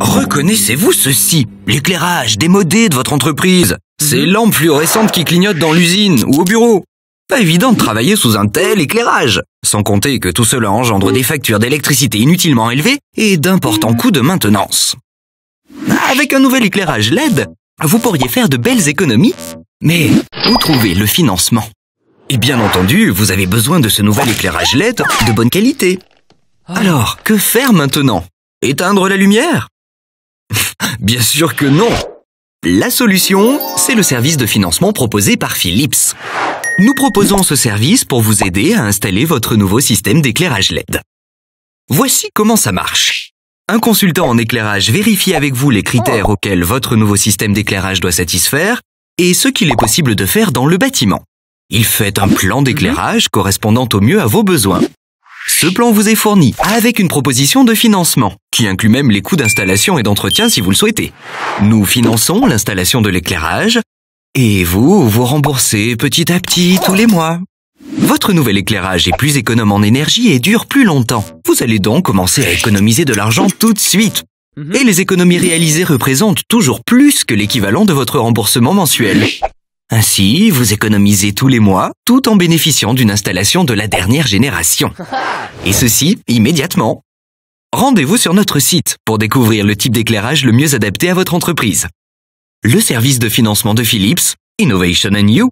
Reconnaissez-vous ceci L'éclairage démodé de votre entreprise. Ces mhm. lampes fluorescentes qui clignotent dans l'usine ou au bureau. Pas évident de travailler sous un tel éclairage. Sans compter que tout cela engendre des factures d'électricité inutilement élevées et d'importants coûts de maintenance. Avec un nouvel éclairage LED, vous pourriez faire de belles économies, mais où trouver le financement Et bien entendu, vous avez besoin de ce nouvel éclairage LED de bonne qualité. Ah. Alors, que faire maintenant Éteindre la lumière Bien sûr que non La solution, c'est le service de financement proposé par Philips. Nous proposons ce service pour vous aider à installer votre nouveau système d'éclairage LED. Voici comment ça marche. Un consultant en éclairage vérifie avec vous les critères auxquels votre nouveau système d'éclairage doit satisfaire et ce qu'il est possible de faire dans le bâtiment. Il fait un plan d'éclairage correspondant au mieux à vos besoins ce plan vous est fourni avec une proposition de financement qui inclut même les coûts d'installation et d'entretien si vous le souhaitez. Nous finançons l'installation de l'éclairage et vous, vous remboursez petit à petit tous les mois. Votre nouvel éclairage est plus économe en énergie et dure plus longtemps. Vous allez donc commencer à économiser de l'argent tout de suite. Mhm. Et les économies réalisées représentent toujours plus que l'équivalent de votre remboursement mensuel. Ainsi, vous économisez tous les mois tout en bénéficiant d'une installation de la dernière génération. Et ceci immédiatement. Rendez-vous sur notre site pour découvrir le type d'éclairage le mieux adapté à votre entreprise. Le service de financement de Philips, Innovation and You,